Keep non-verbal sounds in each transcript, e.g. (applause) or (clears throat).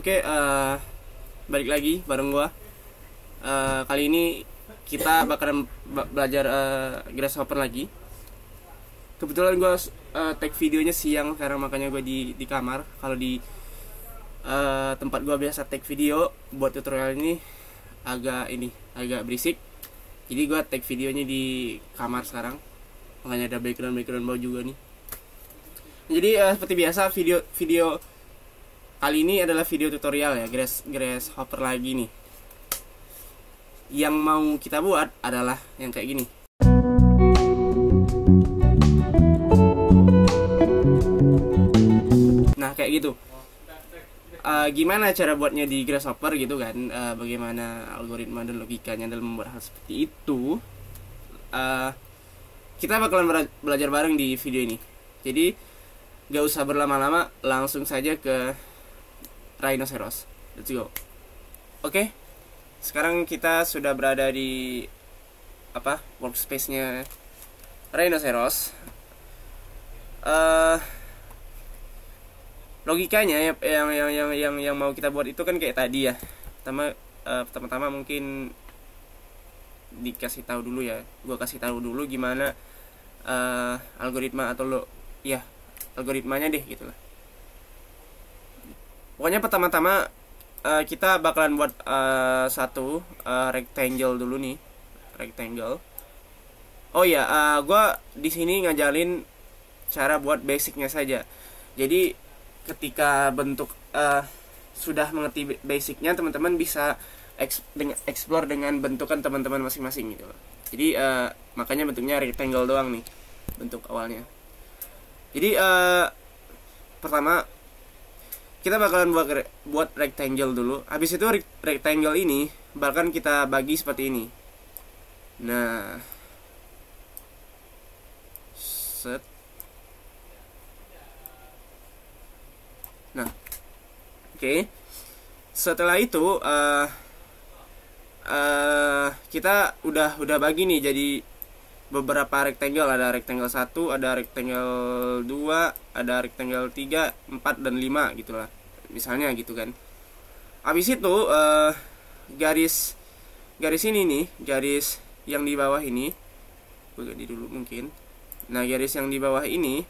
Oke, okay, uh, eh, balik lagi bareng gua. Uh, kali ini kita bakalan belajar uh, grasshopper lagi. Kebetulan gua uh, tag videonya siang sekarang makanya gua di di kamar. Kalau di uh, tempat gua biasa take video buat tutorial ini agak ini agak berisik. Jadi gua take videonya di kamar sekarang. Makanya ada background background bau juga nih. Jadi uh, seperti biasa video video Kali ini adalah video tutorial ya grass hopper lagi nih. Yang mau kita buat adalah yang kayak gini. Nah, kayak gitu. Uh, gimana cara buatnya di grasshopper gitu kan? Uh, bagaimana algoritma dan logikanya dalam membuat hal seperti itu? Uh, kita bakalan belajar bareng di video ini. Jadi, gak usah berlama-lama, langsung saja ke Rhinoceros. Let's go. Oke. Okay. Sekarang kita sudah berada di apa? Workspace-nya Rhinoceros. Uh, logikanya yang yang, yang yang yang mau kita buat itu kan kayak tadi ya. Pertama uh, pertama-tama mungkin dikasih tahu dulu ya. Gua kasih tahu dulu gimana uh, algoritma atau lo ya algoritmanya deh gitu lah pokoknya pertama-tama uh, kita bakalan buat uh, satu uh, rectangle dulu nih rectangle oh ya yeah, uh, gue di sini ngajalin cara buat basicnya saja jadi ketika bentuk uh, sudah mengerti basicnya teman-teman bisa explore dengan bentukan teman-teman masing-masing gitu loh jadi uh, makanya bentuknya rectangle doang nih bentuk awalnya jadi uh, pertama kita bakalan buat buat rectangle dulu habis itu rectangle ini bahkan kita bagi seperti ini nah set nah oke okay. setelah itu uh, uh, kita udah udah bagi nih jadi beberapa rectangle ada rectangle 1 ada rectangle 2 ada rectangle 3 4 dan 5 gitulah misalnya gitu kan habis itu uh, garis garis ini nih garis yang di bawah ini gue di dulu mungkin nah garis yang di bawah ini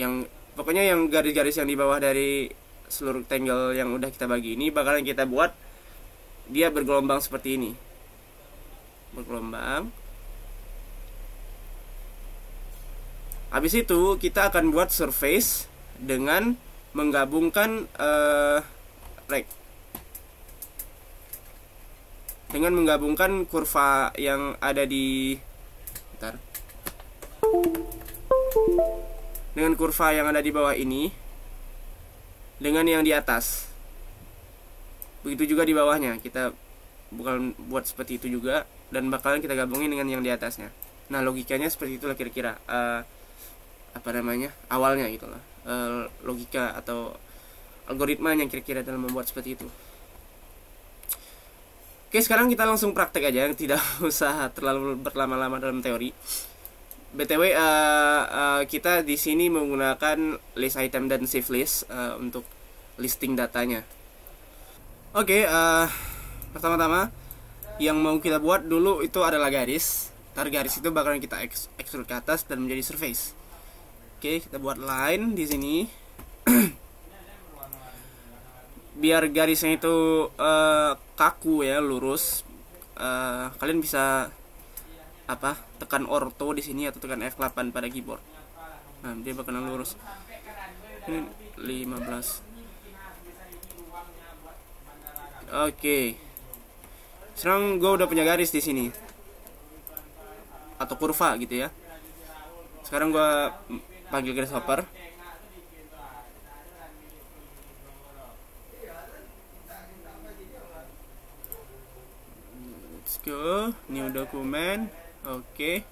yang pokoknya yang garis-garis yang di bawah dari seluruh rectangle yang udah kita bagi ini bakalan kita buat dia bergelombang seperti ini bergelombang habis itu kita akan buat surface dengan menggabungkan uh, rek dengan menggabungkan kurva yang ada di bentar dengan kurva yang ada di bawah ini dengan yang di atas begitu juga di bawahnya kita bukan buat seperti itu juga dan bakalan kita gabungin dengan yang di atasnya nah logikanya seperti itulah kira-kira uh, apa namanya awalnya gitu uh, logika atau algoritma yang kira-kira dalam membuat seperti itu oke sekarang kita langsung praktek aja yang (laughs) tidak usah terlalu berlama-lama dalam teori btw uh, eh, uh, kita di sini menggunakan list item dan save list uh, untuk listing datanya oke okay, uh, pertama-tama yang mau kita buat dulu itu adalah garis tar garis itu bakalan kita extrude ke atas dan menjadi surface oke kita buat line di sini (clears throat) biar garisnya itu uh, kaku ya lurus uh, kalian bisa apa tekan orto di sini atau tekan F8 pada keyboard nah dia bakalan lurus ini 15 oke okay sekarang gue udah punya garis di sini atau kurva gitu ya sekarang gue panggil grasshopper let's go new document oke okay.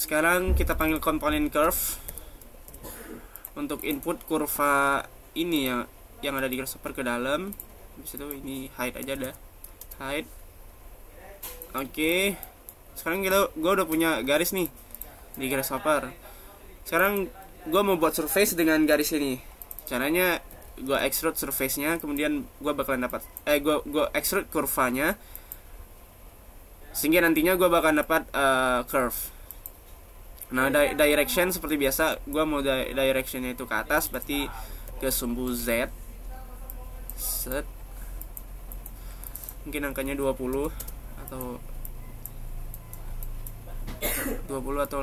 sekarang kita panggil component curve untuk input kurva ini ya yang ada di grasshopper ke dalam bisa tuh ini height aja dah hide oke okay. sekarang kita gue udah punya garis nih di grasshopper sekarang gue mau buat surface dengan garis ini caranya gue extrude surface nya kemudian gue bakalan dapat eh gue gue extrude kurvanya sehingga nantinya gue bakal dapat uh, curve nah di direction seperti biasa gue mau di directionnya itu ke atas berarti ke sumbu z set mungkin angkanya 20 atau 20 atau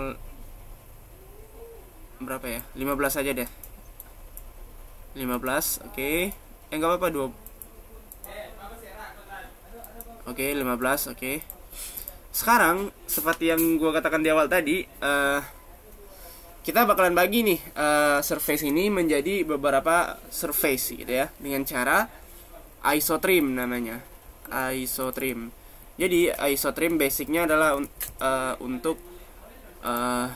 berapa ya 15 aja deh 15 oke okay. eh nggak apa-apa 20 Oke, okay, 15, oke. Okay. Sekarang seperti yang gua katakan di awal tadi, uh, kita bakalan bagi nih uh, surface ini menjadi beberapa surface gitu ya dengan cara isotrim namanya isotrim jadi isotrim basicnya adalah uh, untuk uh,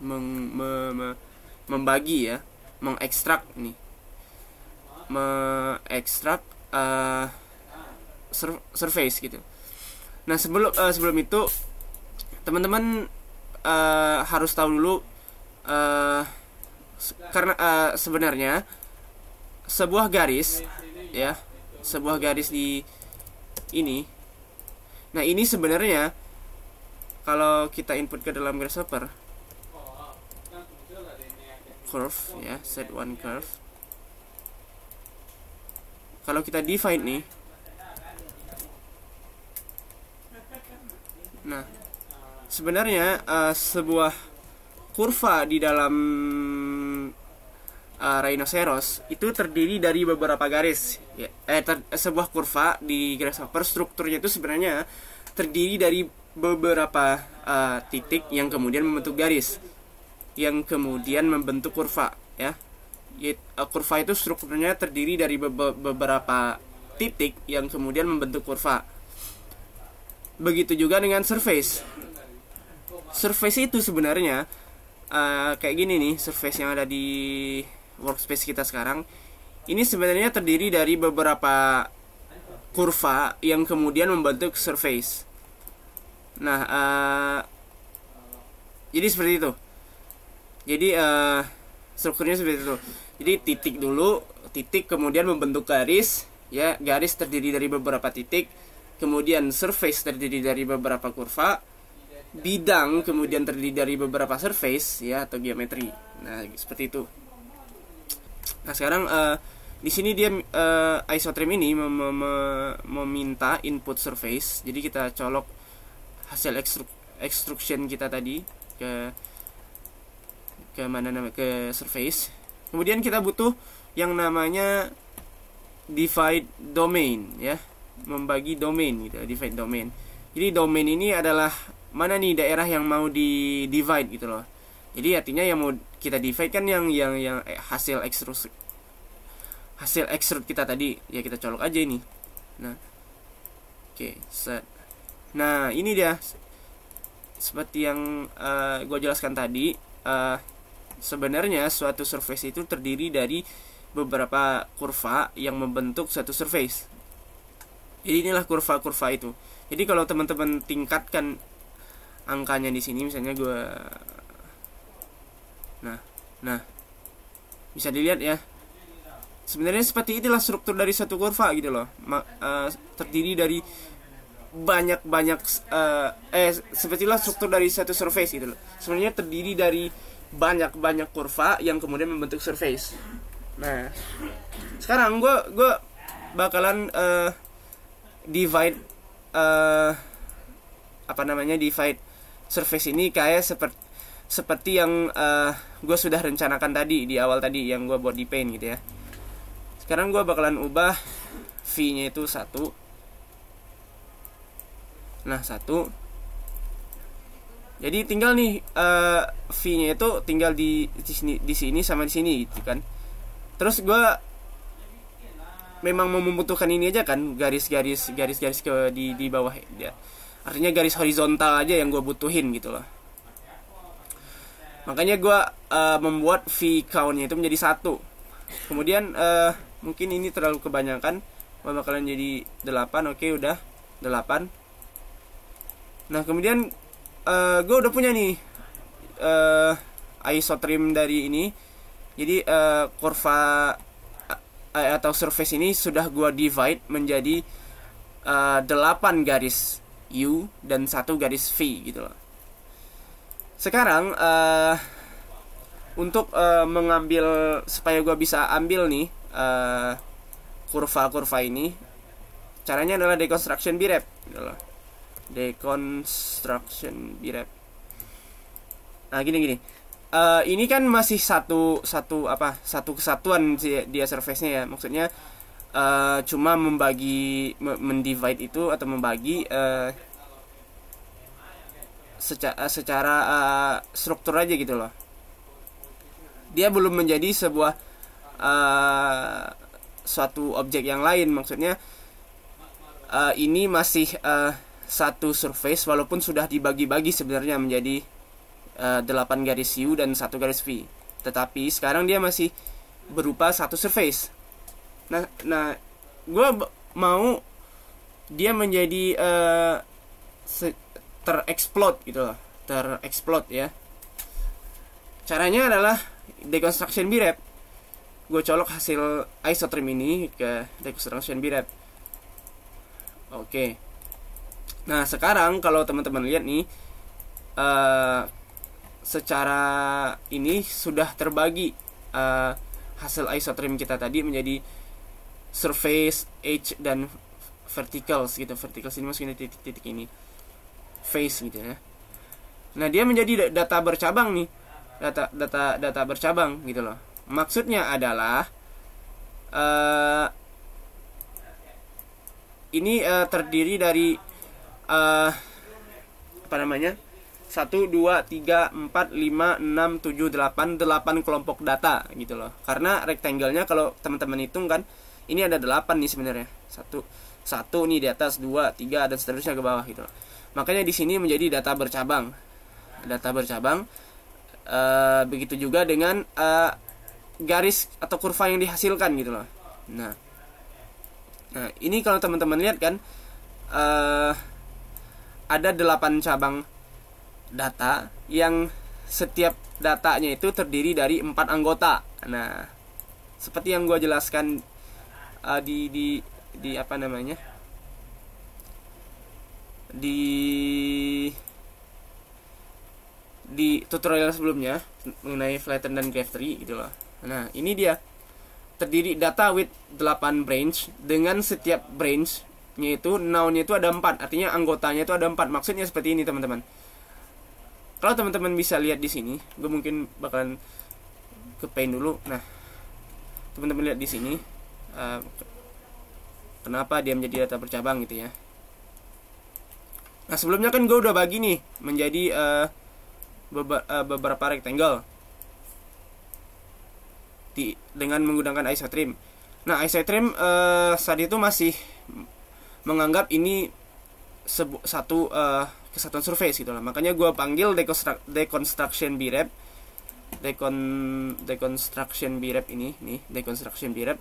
meng me me membagi ya mengekstrak nih mengekstrak uh, sur surface gitu nah sebelum uh, sebelum itu teman-teman uh, harus tahu dulu uh, karena uh, sebenarnya sebuah garis ya sebuah garis di ini nah ini sebenarnya kalau kita input ke dalam grasshopper curve ya set one curve kalau kita define nih nah sebenarnya uh, sebuah kurva di dalam uh, rhinoceros itu terdiri dari beberapa garis ya, eh, ter, eh, sebuah kurva di grasshopper strukturnya itu sebenarnya terdiri dari beberapa uh, titik yang kemudian membentuk garis yang kemudian membentuk kurva ya uh, kurva itu strukturnya terdiri dari be beberapa titik yang kemudian membentuk kurva begitu juga dengan surface surface itu sebenarnya uh, kayak gini nih surface yang ada di workspace kita sekarang ini sebenarnya terdiri dari beberapa kurva yang kemudian membentuk surface nah uh, jadi seperti itu jadi uh, strukturnya seperti itu jadi titik dulu titik kemudian membentuk garis ya garis terdiri dari beberapa titik kemudian surface terdiri dari beberapa kurva bidang kemudian terdiri dari beberapa surface ya atau geometri nah seperti itu Nah sekarang uh, di sini dia uh, isotrim ini mem mem meminta input surface. Jadi kita colok hasil extru extrusion kita tadi ke ke mana nama ke surface. Kemudian kita butuh yang namanya divide domain ya, membagi domain gitu, divide domain. Jadi domain ini adalah mana nih daerah yang mau di divide gitu loh jadi artinya yang mau kita divide kan yang yang yang eh, hasil extrude hasil extrude kita tadi ya kita colok aja ini nah oke okay, set nah ini dia seperti yang uh, eh, gue jelaskan tadi uh, sebenarnya suatu surface itu terdiri dari beberapa kurva yang membentuk suatu surface jadi inilah kurva-kurva itu jadi kalau teman-teman tingkatkan angkanya di sini misalnya gue Nah, nah. Bisa dilihat ya. Sebenarnya seperti itulah struktur dari satu kurva gitu loh. Ma uh, terdiri dari banyak-banyak uh, eh, eh sepertilah struktur dari satu surface gitu loh. Sebenarnya terdiri dari banyak-banyak kurva yang kemudian membentuk surface. Nah, sekarang gue gue bakalan uh, divide uh, apa namanya divide surface ini kayak seperti seperti yang uh, eh, gue sudah rencanakan tadi di awal tadi yang gue di paint gitu ya sekarang gue bakalan ubah v nya itu satu nah satu jadi tinggal nih uh, eh, v nya itu tinggal di, di sini di sini sama di sini gitu kan terus gue memang membutuhkan ini aja kan garis-garis garis-garis ke di di bawah ya artinya garis horizontal aja yang gue butuhin gitu loh makanya gue uh, membuat v countnya itu menjadi satu kemudian uh, mungkin ini terlalu kebanyakan gua kalian jadi 8 oke udah 8 nah kemudian uh, eh, gue udah punya nih uh, eh, trim dari ini jadi uh, kurva uh, atau surface ini sudah gue divide menjadi uh, 8 garis U dan satu garis V gitu loh sekarang uh, untuk uh, mengambil supaya gue bisa ambil nih kurva eh, kurva-kurva ini caranya adalah deconstruction birep gitu deconstruction birep nah gini gini uh, ini kan masih satu satu apa satu kesatuan dia, dia surface nya ya maksudnya uh, cuma membagi mendivide itu atau membagi uh, Eh, secara, secara uh, struktur aja gitu loh dia belum menjadi sebuah uh, suatu objek yang lain maksudnya uh, ini masih uh, satu surface walaupun sudah dibagi-bagi sebenarnya menjadi uh, 8 garis U dan satu garis V tetapi sekarang dia masih berupa satu surface nah nah gue mau dia menjadi uh, terexplode gitu loh terexplode ya caranya adalah deconstruction BRAP gue colok hasil isotrim ini ke deconstruction BRAP oke nah sekarang kalau teman-teman lihat nih uh, secara ini sudah terbagi uh, hasil isotrim kita tadi menjadi surface, edge dan verticals gitu. Verticals ini maksudnya titik-titik ini face gitu ya. Nah, dia menjadi data bercabang nih. Data data data bercabang gitu loh. Maksudnya adalah uh, ini uh, terdiri dari uh, apa namanya? 1 2 3 4 5 6 7 8 8 kelompok data gitu loh. Karena rectangle-nya kalau teman-teman hitung kan ini ada 8 nih sebenarnya. 1 1 nih di atas, 2 3 dan seterusnya ke bawah gitu loh. Makanya di sini menjadi data bercabang. Data bercabang Uh, begitu juga dengan uh, garis atau kurva yang dihasilkan gitu loh. Nah. Nah, ini kalau teman-teman lihat kan uh, ada delapan cabang data yang setiap datanya itu terdiri dari empat anggota. Nah, seperti yang gue jelaskan uh, di di di apa namanya di di tutorial sebelumnya mengenai flatten dan graph tree gitu loh. Nah, ini dia terdiri data with 8 branch dengan setiap branch yaitu nounnya itu ada 4, artinya anggotanya itu ada 4. Maksudnya seperti ini, teman-teman. Kalau teman-teman bisa lihat di sini, gue mungkin bakalan ke paint dulu. Nah, teman-teman lihat di sini uh, kenapa dia menjadi data bercabang gitu ya. Nah sebelumnya kan gue udah bagi nih menjadi uh, beberapa rectangle di dengan menggunakan isotrim. Nah isotrim uh, eh, saat itu masih menganggap ini sebu satu uh, kesatuan surface gitulah Makanya gue panggil deconstruction birep dekon deconstruction birep ini nih deconstruction birep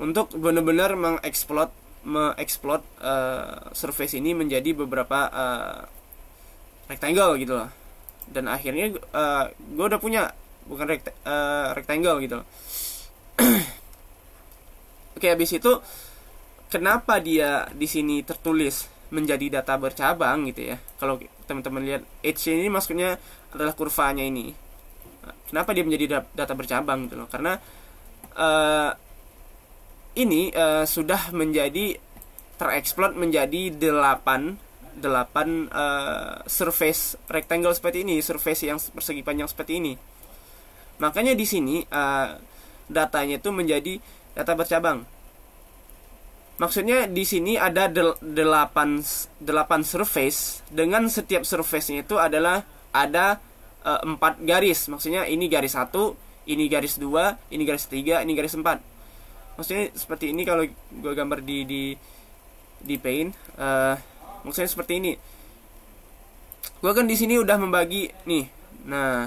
untuk benar-benar mengeksplot mengeksplor uh, eh, surface ini menjadi beberapa uh, rectangle gitu loh dan akhirnya uh, eh, gue udah punya bukan rekt uh, rectangle gitu loh (clears throat) oke habis itu kenapa dia di sini tertulis menjadi data bercabang gitu ya kalau teman-teman lihat h ini maksudnya adalah kurvanya ini kenapa dia menjadi data bercabang gitu loh karena ini uh, sudah menjadi tereksplor menjadi 8 8 uh, surface rectangle seperti ini, surface yang persegi panjang seperti ini. Makanya di sini uh, datanya itu menjadi data bercabang. Maksudnya di sini ada 8 8 surface dengan setiap surface itu adalah ada uh, eh, 4 garis. Maksudnya ini garis 1, ini garis 2, ini garis 3, ini garis 4 maksudnya seperti ini kalau gue gambar di di di paint uh, maksudnya seperti ini gue kan di sini udah membagi nih nah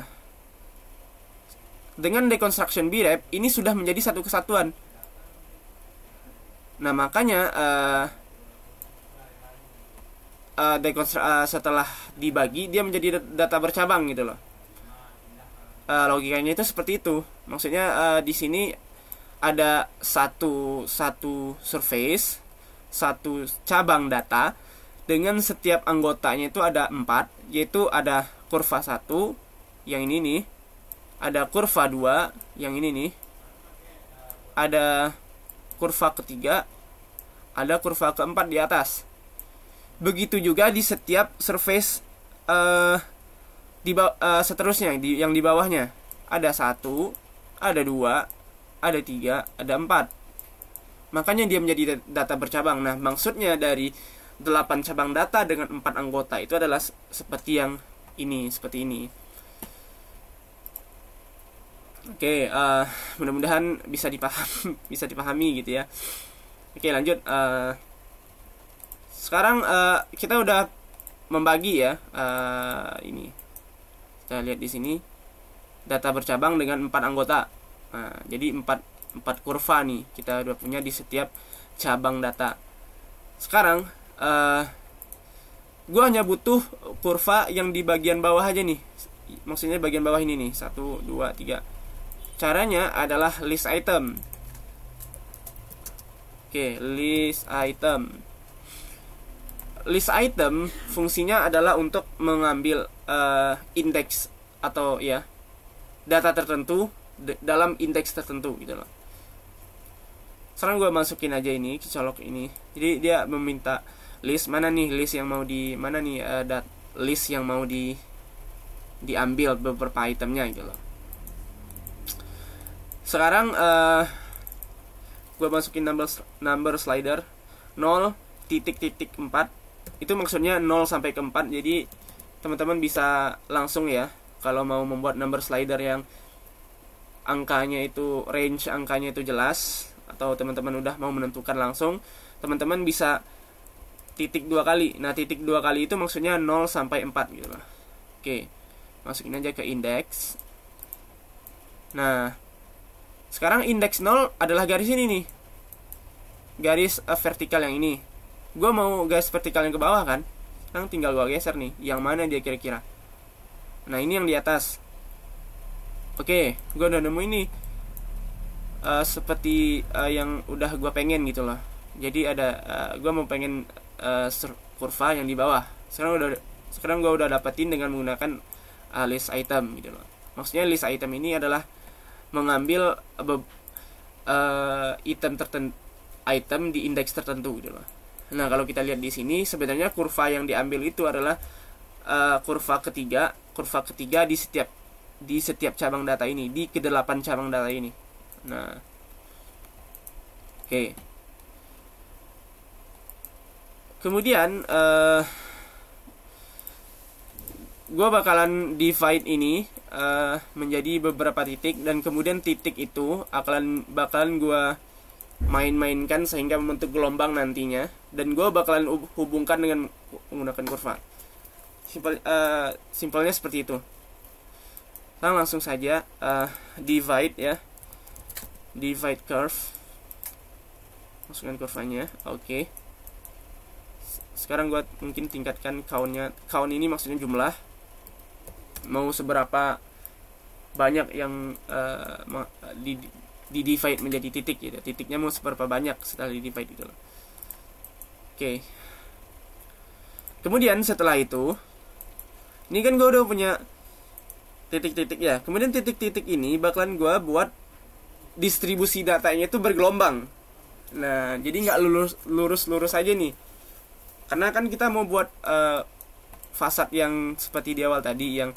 dengan deconstruction B-Rap ini sudah menjadi satu kesatuan nah makanya uh, uh, uh, setelah dibagi dia menjadi data bercabang gitu loh uh, logikanya itu seperti itu maksudnya uh, di sini ada satu satu surface, satu cabang data dengan setiap anggotanya itu ada empat, yaitu ada kurva satu yang ini nih, ada kurva dua yang ini nih, ada kurva ketiga, ada kurva keempat di atas. Begitu juga di setiap surface uh, di uh, seterusnya di, yang di bawahnya ada satu, ada dua, ada tiga, ada empat. Makanya dia menjadi data bercabang. Nah, maksudnya dari delapan cabang data dengan empat anggota itu adalah seperti yang ini, seperti ini. Oke, okay, uh, eh, mudah-mudahan bisa dipaham, (laughs) bisa dipahami gitu ya. Oke, okay, lanjut. Uh, sekarang uh, kita udah membagi ya uh, ini. Kita lihat di sini data bercabang dengan empat anggota nah, jadi empat empat kurva nih kita udah punya di setiap cabang data sekarang uh, eh, gue hanya butuh kurva yang di bagian bawah aja nih maksudnya bagian bawah ini nih satu dua tiga caranya adalah list item oke list item list item fungsinya adalah untuk mengambil uh, indeks atau ya data tertentu dalam indeks tertentu gitu loh sekarang gue masukin aja ini kicolok ini jadi dia meminta list mana nih list yang mau di mana nih uh, dat list yang mau di diambil beberapa itemnya gitu loh sekarang uh, eh, gue masukin number number slider 0 titik titik 4 itu maksudnya 0 sampai ke 4 jadi teman-teman bisa langsung ya kalau mau membuat number slider yang angkanya itu range angkanya itu jelas atau teman-teman udah mau menentukan langsung teman-teman bisa titik dua kali nah titik dua kali itu maksudnya 0 sampai 4 gitu lah oke masukin aja ke indeks nah sekarang indeks 0 adalah garis ini nih garis eh, vertikal yang ini gue mau garis vertikal yang ke bawah kan sekarang tinggal gue geser nih yang mana dia kira-kira nah ini yang di atas oke gue udah nemu ini uh, seperti uh, yang udah gue pengen gitu loh jadi ada uh, eh, gue mau pengen uh, kurva yang di bawah sekarang udah sekarang gue udah dapetin dengan menggunakan uh, list item gitu loh maksudnya list item ini adalah mengambil uh, uh, item tertentu item di indeks tertentu gitu loh nah kalau kita lihat di sini sebenarnya kurva yang diambil itu adalah uh, kurva ketiga kurva ketiga di setiap di setiap cabang data ini di kedelapan cabang data ini nah oke okay. kemudian uh, eh, gue bakalan divide ini uh, menjadi beberapa titik dan kemudian titik itu akan bakalan gue main-mainkan sehingga membentuk gelombang nantinya dan gue bakalan hubungkan dengan menggunakan kurva simpel uh, simpelnya seperti itu kita langsung saja uh, divide ya divide curve masukkan kurvanya oke okay. sekarang gua mungkin tingkatkan countnya count ini maksudnya jumlah mau seberapa banyak yang uh, di, di divide menjadi titik gitu titiknya mau seberapa banyak setelah di divide itu. oke okay. kemudian setelah itu ini kan gue udah punya titik-titik ya kemudian titik-titik ini bakalan gue buat distribusi datanya itu bergelombang nah jadi nggak lurus lurus lurus aja nih karena kan kita mau buat uh, fasad yang seperti di awal tadi yang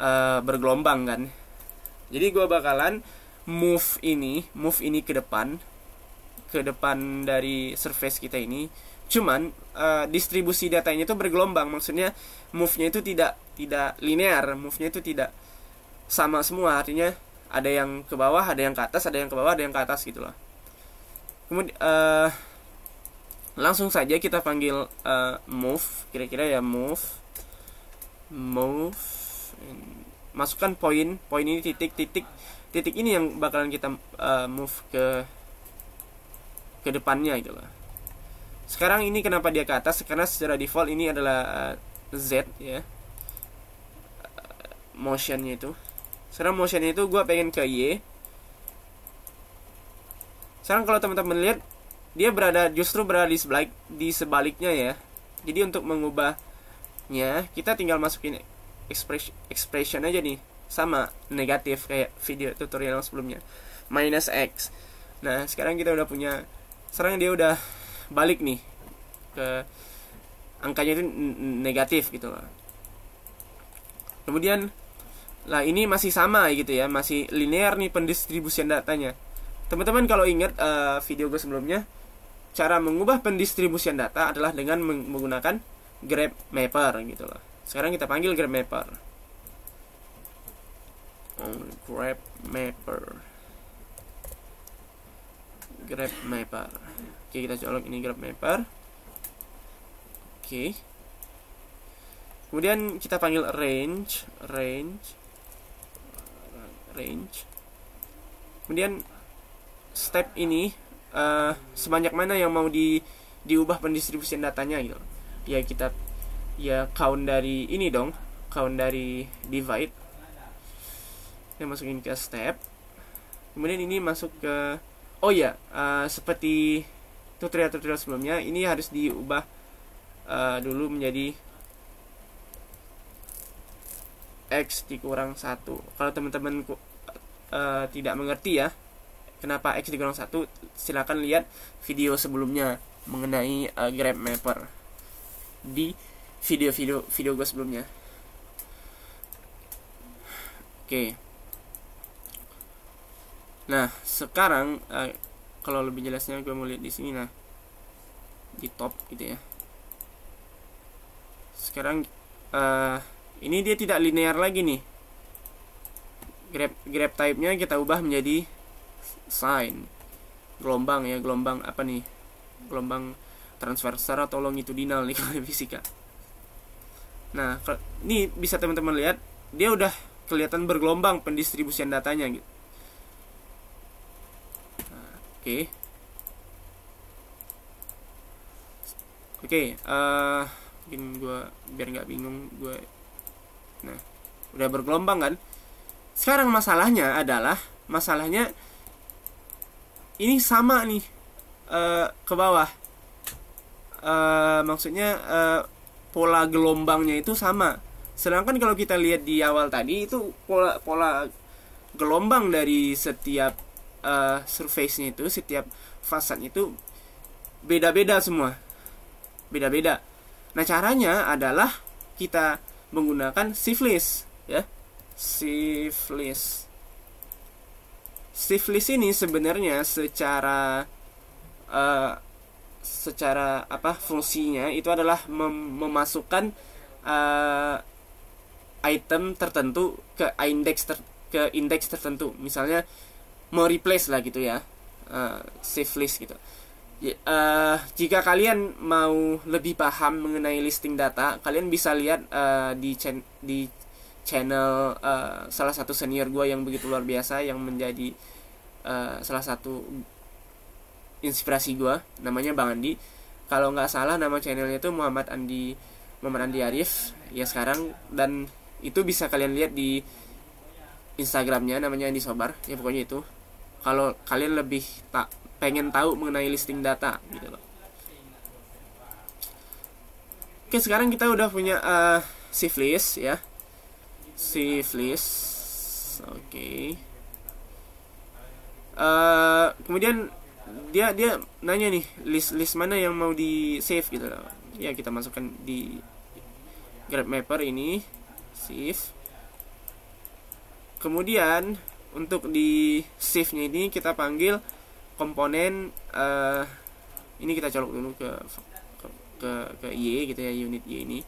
uh, bergelombang kan jadi gue bakalan move ini move ini ke depan ke depan dari surface kita ini cuman uh, distribusi datanya itu bergelombang maksudnya move-nya itu tidak tidak linear move-nya itu tidak sama semua artinya ada yang ke bawah ada yang ke atas ada yang ke bawah ada yang ke atas gitu loh kemudian uh, eh, langsung saja kita panggil uh, move kira-kira ya move move masukkan poin poin ini titik titik titik ini yang bakalan kita uh, move ke ke depannya gitu loh sekarang ini kenapa dia ke atas? Karena secara default ini adalah eh, Z ya. Eh, motionnya itu. Sekarang motionnya itu gue pengen ke Y. Sekarang kalau teman-teman lihat dia berada justru berada di sebalik di sebaliknya ya. Jadi untuk mengubahnya kita tinggal masukin expression expression aja nih sama negatif kayak video tutorial sebelumnya minus x. Nah sekarang kita udah punya sekarang dia udah balik nih ke angkanya itu negatif gitu loh. Kemudian lah ini masih sama gitu ya, masih linear nih pendistribusian datanya. Teman-teman kalau ingat uh, video gue sebelumnya, cara mengubah pendistribusian data adalah dengan menggunakan Grab Mapper gitu loh. Sekarang kita panggil Grab Mapper. Oh, grab Mapper. Grab Mapper. Oke, kita colok ini grab mapper. Oke. Kemudian kita panggil range, range, range. Kemudian step ini uh, sebanyak mana yang mau di diubah pendistribusian datanya gitu. Ya kita ya count dari ini dong, count dari divide. Kita masukin ke step. Kemudian ini masuk ke oh ya uh, seperti tutorial-tutorial sebelumnya ini harus diubah uh, dulu menjadi x dikurang satu kalau teman-teman uh, tidak mengerti ya kenapa x dikurang satu silahkan lihat video sebelumnya mengenai uh, grab mapper di video-video video gue sebelumnya oke okay. nah sekarang uh, kalau lebih jelasnya gue mau lihat di sini nah di top gitu ya sekarang uh, ini dia tidak linear lagi nih grab grab type nya kita ubah menjadi sine gelombang ya gelombang apa nih gelombang transversal atau longitudinal nih (laughs) kalau fisika nah ini bisa teman-teman lihat dia udah kelihatan bergelombang pendistribusian datanya gitu Oke. Oke, okay, eh, mungkin gua biar nggak bingung gua Nah, udah bergelombang kan? Sekarang masalahnya adalah masalahnya ini sama nih uh, ke bawah. Uh, maksudnya uh, pola gelombangnya itu sama. Sedangkan kalau kita lihat di awal tadi itu pola pola gelombang dari setiap uh, surface-nya itu setiap fasad itu beda-beda semua beda-beda nah caranya adalah kita menggunakan siflis ya siflis list ini sebenarnya secara uh, secara apa fungsinya itu adalah mem memasukkan uh, item tertentu ke indeks ter ke indeks tertentu misalnya mau replace lah gitu ya uh, ah, save list gitu. Uh, jika kalian mau lebih paham mengenai listing data, kalian bisa lihat uh, di chan di channel uh, salah satu senior gue yang begitu luar biasa yang menjadi uh, salah satu inspirasi gue, namanya Bang Andi. Kalau nggak salah nama channelnya itu Muhammad Andi Muhammad Andi Arif ya sekarang dan itu bisa kalian lihat di Instagramnya namanya Andi Sobar ya pokoknya itu kalau kalian lebih tak pengen tahu mengenai listing data gitu loh oke sekarang kita udah punya uh, eh, shift list ya shift list oke okay. uh, eh, kemudian dia dia nanya nih list list mana yang mau di save gitu loh ya kita masukkan di grab mapper ini save kemudian untuk di save nya ini kita panggil komponen uh, ini kita colok dulu ke ke ke, y gitu ya unit y ini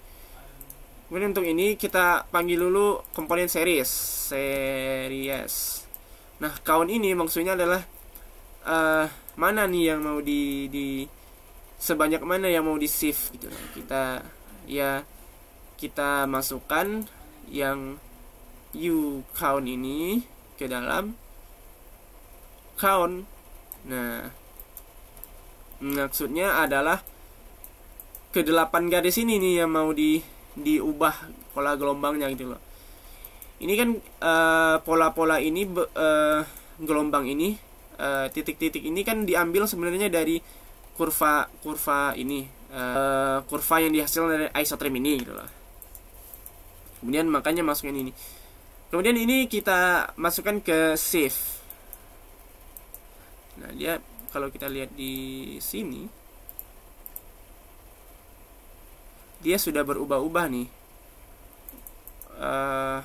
kemudian untuk ini kita panggil dulu komponen series series nah count ini maksudnya adalah uh, mana nih yang mau di di sebanyak mana yang mau di save gitu kita ya kita masukkan yang you count ini ke dalam count. Nah, maksudnya adalah ke delapan garis ini nih yang mau di diubah pola gelombangnya gitu loh. Ini kan eh, pola-pola uh, ini uh, gelombang ini eh, titik-titik uh, ini kan diambil sebenarnya dari kurva kurva ini uh, kurva yang dihasilkan dari isotrim ini gitu loh. Kemudian makanya masukin ini. Kemudian ini kita masukkan ke save. Nah, dia kalau kita lihat di sini dia sudah berubah-ubah nih. Uh,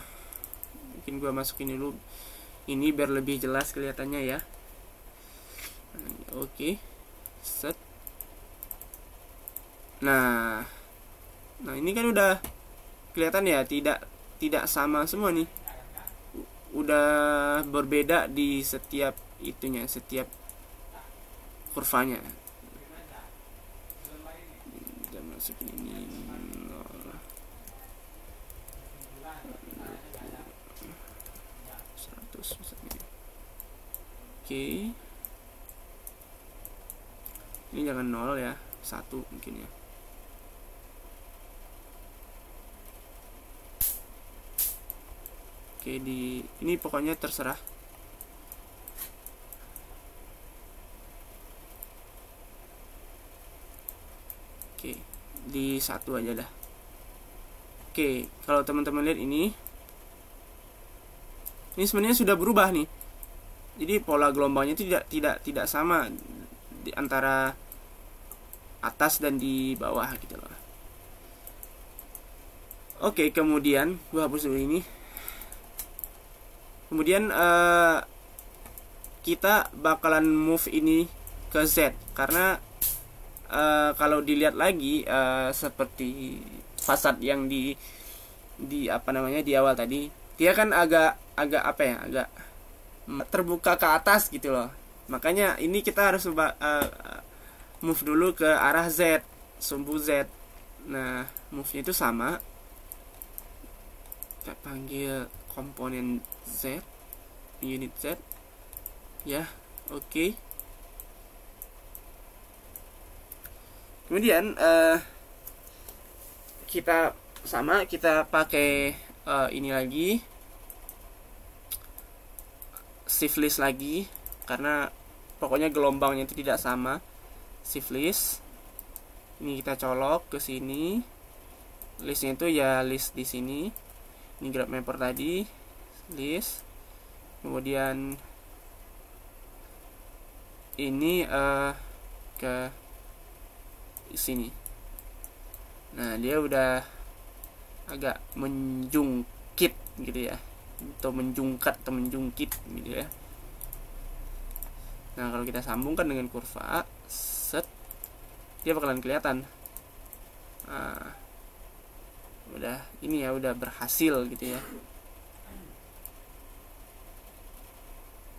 mungkin gua masukin dulu ini biar lebih jelas kelihatannya ya. Oke. Okay. Set. Nah. Nah, ini kan udah kelihatan ya tidak tidak sama semua nih udah berbeda di setiap itunya setiap kurvanya kita masukin ini seratus oke okay. ini jangan nol ya satu mungkin ya oke di ini pokoknya terserah oke di satu aja dah oke kalau teman-teman lihat ini ini sebenarnya sudah berubah nih jadi pola gelombangnya itu tidak tidak tidak sama di antara atas dan di bawah gitu loh oke kemudian gua hapus dulu ini kemudian uh, kita bakalan move ini ke Z karena uh, kalau dilihat lagi uh, seperti fasad yang di di apa namanya di awal tadi dia kan agak agak apa ya agak terbuka ke atas gitu loh makanya ini kita harus uh, move dulu ke arah Z sumbu Z nah move-nya itu sama kita panggil komponen Z unit Z ya oke okay. kemudian uh, kita sama kita pakai uh, ini lagi shift list lagi karena pokoknya gelombangnya itu tidak sama shift list ini kita colok ke sini listnya itu ya list di sini ini grab mapper tadi list kemudian ini uh, ke sini nah dia udah agak menjungkit gitu ya atau menjungkat atau menjungkit gitu ya nah kalau kita sambungkan dengan kurva set dia bakalan kelihatan nah, udah ini ya udah berhasil gitu ya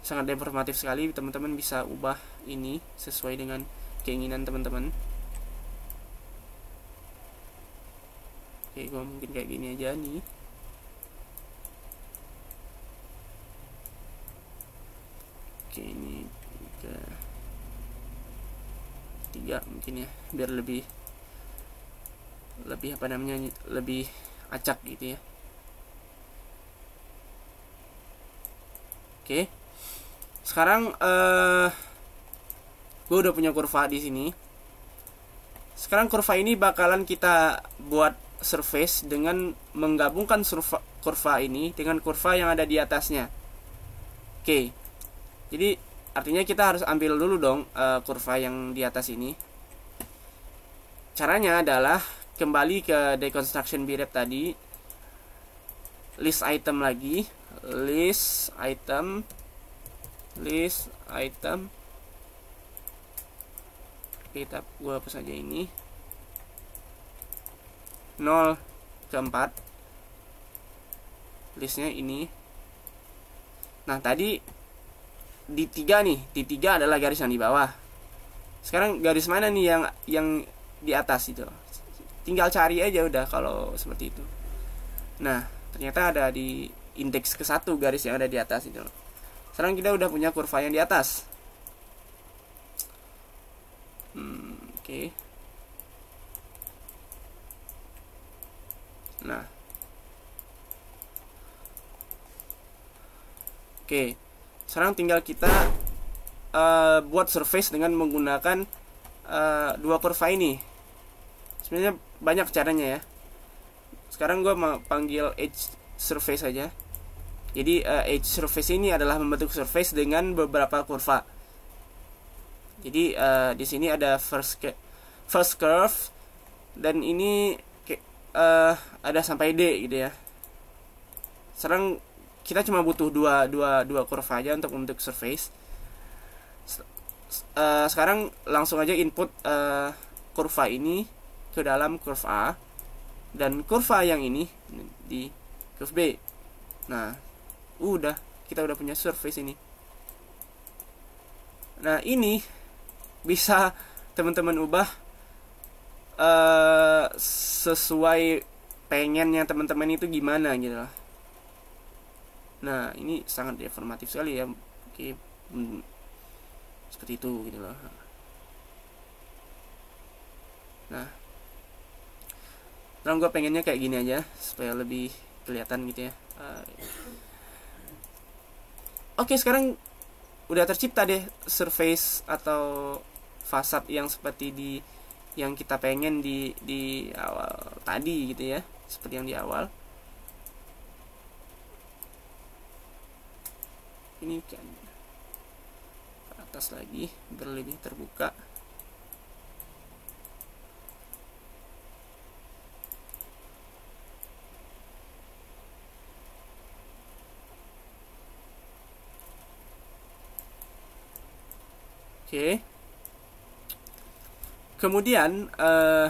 sangat informatif sekali teman-teman bisa ubah ini sesuai dengan keinginan teman-teman oke gue mungkin kayak gini aja nih oke ini tiga tiga mungkin ya biar lebih lebih apa namanya lebih acak gitu ya oke sekarang uh, eh, gue udah punya kurva di sini sekarang kurva ini bakalan kita buat surface dengan menggabungkan surfa, kurva ini dengan kurva yang ada di atasnya oke okay. jadi artinya kita harus ambil dulu dong uh, kurva yang di atas ini caranya adalah kembali ke deconstruction birep tadi list item lagi list item list item kita gua hapus aja ini 0 ke 4 listnya ini nah tadi di tiga nih di tiga adalah garis yang di bawah sekarang garis mana nih yang yang di atas itu tinggal cari aja udah kalau seperti itu nah ternyata ada di indeks ke satu garis yang ada di atas itu loh sekarang kita udah punya kurva yang di atas hmm, oke okay. nah oke okay. sekarang tinggal kita uh, buat surface dengan menggunakan uh, dua kurva ini sebenarnya banyak caranya ya sekarang gue mau panggil edge surface aja jadi uh, eh, edge surface ini adalah membentuk surface dengan beberapa kurva. Jadi uh, di sini ada first first curve dan ini uh, ada sampai D gitu ya. Sekarang kita cuma butuh dua dua dua kurva aja untuk membentuk surface. Uh, sekarang langsung aja input uh, kurva ini ke dalam kurva A dan kurva yang ini di kurva B. Nah, udah kita udah punya surface ini nah ini bisa teman-teman ubah uh, sesuai pengennya teman-teman itu gimana gitu nah ini sangat informatif sekali ya oke hmm, seperti itu gitu loh nah sekarang nah, gue pengennya kayak gini aja supaya lebih kelihatan gitu ya. Uh, oke sekarang udah tercipta deh surface atau fasad yang seperti di yang kita pengen di di awal tadi gitu ya seperti yang di awal ini kan ke atas lagi berlebih terbuka okay. kemudian uh,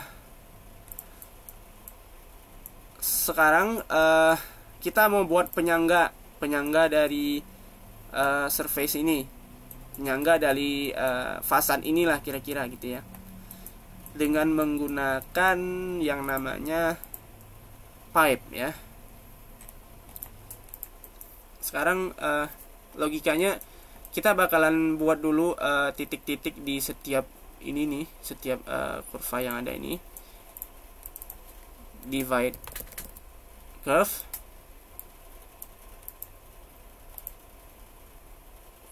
sekarang uh, kita mau buat penyangga penyangga dari uh, surface ini penyangga dari uh, fasad inilah kira-kira gitu ya dengan menggunakan yang namanya pipe ya sekarang uh, logikanya kita bakalan buat dulu eh, titik-titik uh, di setiap ini nih setiap uh, kurva yang ada ini divide curve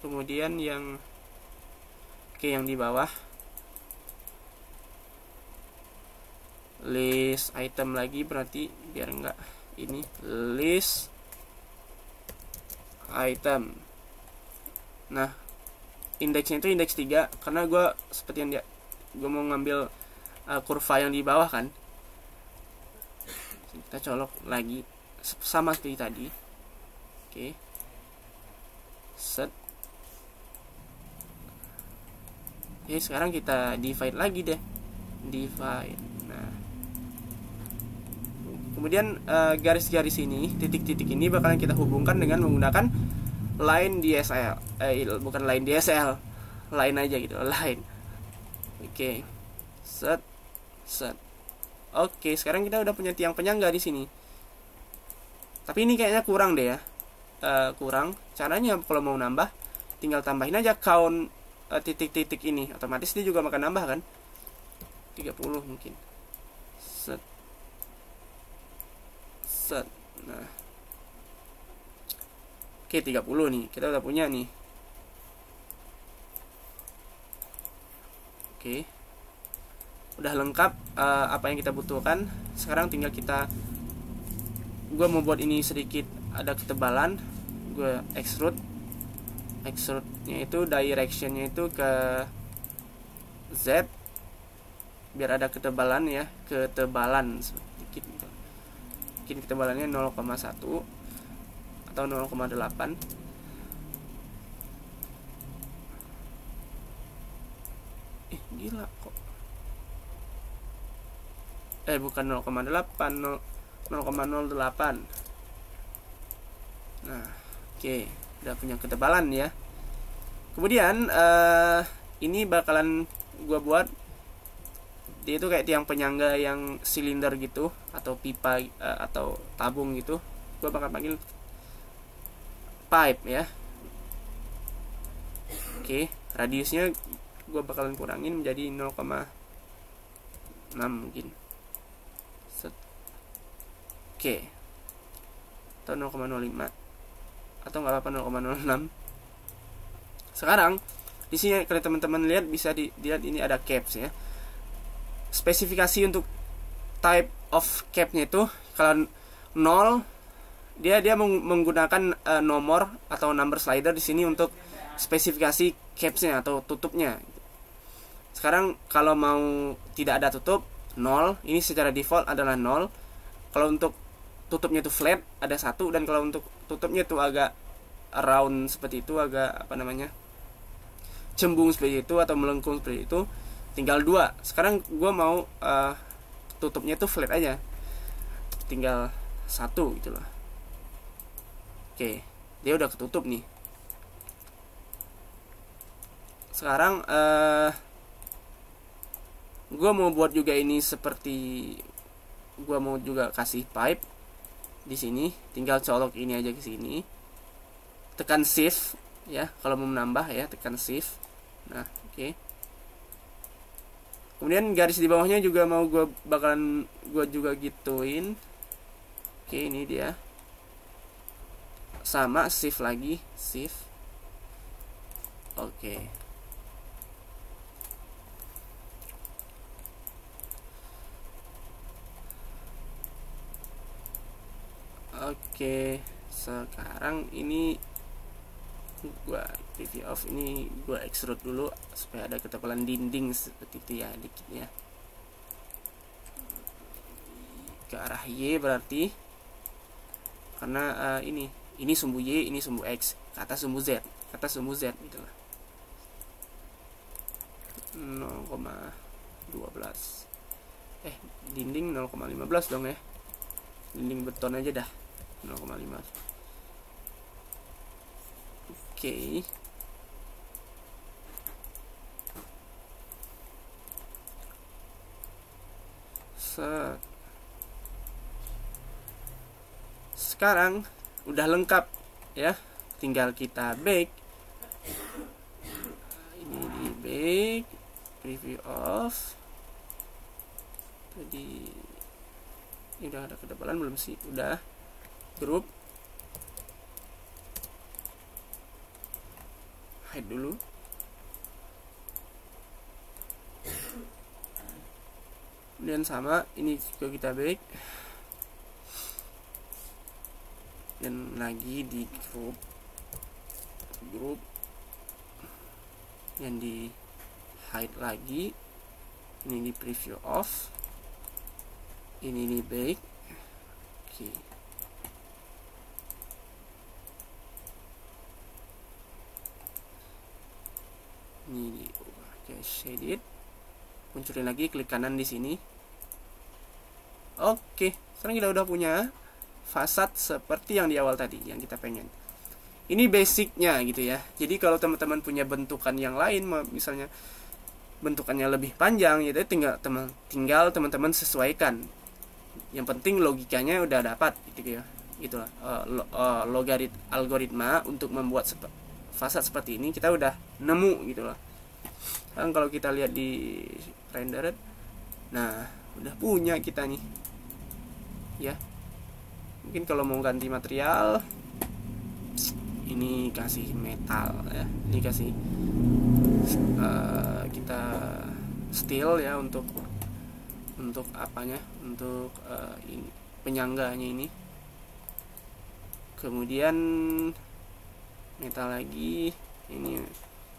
kemudian yang oke okay, yang di bawah list item lagi berarti biar enggak ini list item nah indeksnya itu indeks 3 karena gue seperti yang dia gue mau ngambil uh, kurva yang di bawah kan kita colok lagi sama seperti tadi oke okay. set oke okay, sekarang kita divide lagi deh divide nah kemudian uh, garis-garis garis -garis ini titik-titik ini bakalan kita hubungkan dengan menggunakan lain DSL eh bukan lain DSL lain aja gitu (laughs) lain oke okay. set set oke okay, sekarang kita udah punya tiang penyangga di sini tapi ini kayaknya kurang deh ya uh, kurang caranya kalau mau nambah tinggal tambahin aja count eh, titik-titik uh, ini otomatis dia juga makan nambah kan 30 mungkin set set nah oke 30 nih kita udah punya nih oke udah lengkap uh, apa yang kita butuhkan sekarang tinggal kita gue mau buat ini sedikit ada ketebalan gue extrude extrude-nya itu direction-nya itu ke Z biar ada ketebalan ya ketebalan sedikit mungkin ketebalannya 0,1 atau 0,8 eh gila kok eh bukan 0,8 0,08 nah oke okay. udah punya ketebalan ya kemudian uh, ini bakalan gue buat dia itu kayak tiang penyangga yang silinder gitu atau pipa uh, atau tabung gitu gue bakal panggil pipe ya oke radiusnya gue bakalan kurangin menjadi 0,6 mungkin set oke atau 0,05 atau nggak apa-apa 0,06 sekarang di sini kalau teman-teman lihat bisa dilihat ini ada caps ya spesifikasi untuk type of capnya itu kalau 0 dia dia menggunakan uh, nomor atau number slider di sini untuk spesifikasi capsnya atau tutupnya. Sekarang kalau mau tidak ada tutup 0, ini secara default adalah 0. Kalau untuk tutupnya itu flat ada satu dan kalau untuk tutupnya itu agak round seperti itu agak apa namanya cembung seperti itu atau melengkung seperti itu tinggal dua sekarang gue mau uh, tutupnya itu flat aja tinggal satu gitu loh Oke, dia udah ketutup nih. Sekarang eh gua mau buat juga ini seperti gue mau juga kasih pipe di sini, tinggal colok ini aja ke sini. Tekan shift ya, kalau mau menambah ya, tekan shift. Nah, oke. Okay. Kemudian garis di bawahnya juga mau gua bakalan gua juga gituin. Oke, okay, ini dia sama shift lagi shift oke okay. Oke, okay, sekarang ini gua TV off ini gua extrude dulu supaya ada ketebalan dinding seperti itu ya dikitnya Ke arah Y berarti karena uh, ini ini sumbu y ini sumbu x ke atas sumbu z ke atas sumbu z gitu lah 0,12 eh dinding 0,15 dong ya dinding beton aja dah 0,5 oke okay. sekarang udah lengkap ya tinggal kita bake ini di bake preview off tadi ini udah ada ketebalan belum sih udah grup hide dulu kemudian sama ini juga kita bake lagi di grup grup yang di hide lagi ini di preview off ini di bake oke okay. ini di okay, shade it munculin lagi klik kanan di sini oke okay. sekarang kita udah punya fasad seperti yang di awal tadi yang kita pengen. Ini basicnya gitu ya. Jadi kalau teman-teman punya bentukan yang lain misalnya bentukannya lebih panjang itu ya, tinggal teman tinggal teman-teman sesuaikan. Yang penting logikanya udah dapat gitu ya. Itulah uh, lo, uh, logarit algoritma untuk membuat sep fasad seperti ini kita udah nemu gitu loh. Kan kalau kita lihat di rendered nah udah punya kita nih ya mungkin kalau mau ganti material ini kasih metal ya ini kasih uh, kita steel ya untuk untuk apanya untuk uh, ini, penyangganya ini kemudian metal lagi ini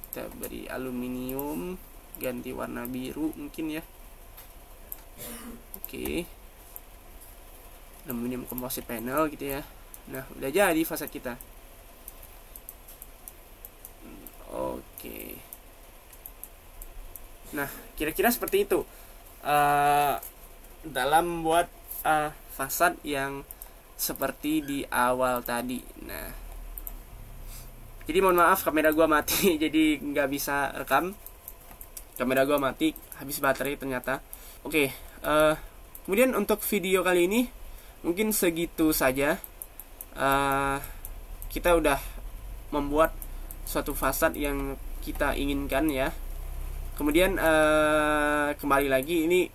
kita beri aluminium ganti warna biru mungkin ya oke okay aluminium composite panel gitu ya nah udah jadi fasad kita oke okay. nah kira-kira seperti itu uh, dalam buat uh, fasad yang seperti di awal tadi nah jadi mohon maaf kamera gua mati (laughs) jadi nggak bisa rekam kamera gua mati habis baterai ternyata oke okay, uh, eh, kemudian untuk video kali ini mungkin segitu saja uh, kita udah membuat suatu fasad yang kita inginkan ya kemudian uh, kembali lagi ini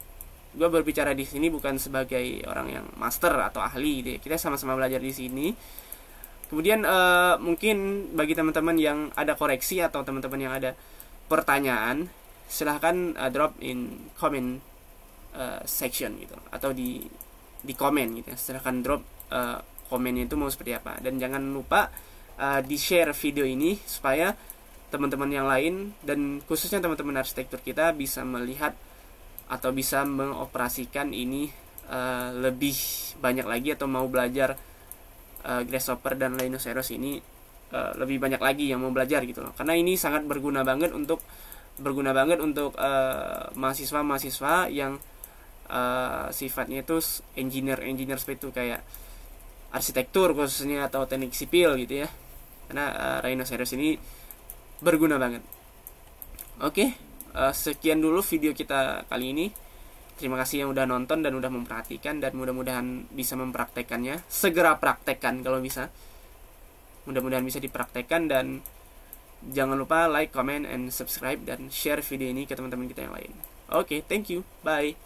gue berbicara di sini bukan sebagai orang yang master atau ahli gitu ya. kita sama-sama belajar di sini kemudian uh, mungkin bagi teman-teman yang ada koreksi atau teman-teman yang ada pertanyaan silahkan uh, drop in comment uh, section gitu atau di di komen gitu ya. silahkan drop uh, komennya itu mau seperti apa dan jangan lupa uh, eh, di share video ini supaya teman-teman yang lain dan khususnya teman-teman arsitektur kita bisa melihat atau bisa mengoperasikan ini uh, lebih banyak lagi atau mau belajar uh, grasshopper dan rhinoceros ini uh, lebih banyak lagi yang mau belajar gitu loh karena ini sangat berguna banget untuk berguna banget untuk mahasiswa-mahasiswa uh, mahasiswa -mahasiswa yang uh, sifatnya itu engineer engineer seperti itu kayak arsitektur khususnya atau teknik sipil gitu ya karena uh, rhinoceros ini berguna banget oke okay, uh, eh, sekian dulu video kita kali ini terima kasih yang udah nonton dan udah memperhatikan dan mudah-mudahan bisa mempraktekannya segera praktekkan kalau bisa mudah-mudahan bisa dipraktekkan dan jangan lupa like, comment, and subscribe dan share video ini ke teman-teman kita yang lain. Oke, okay, thank you. Bye.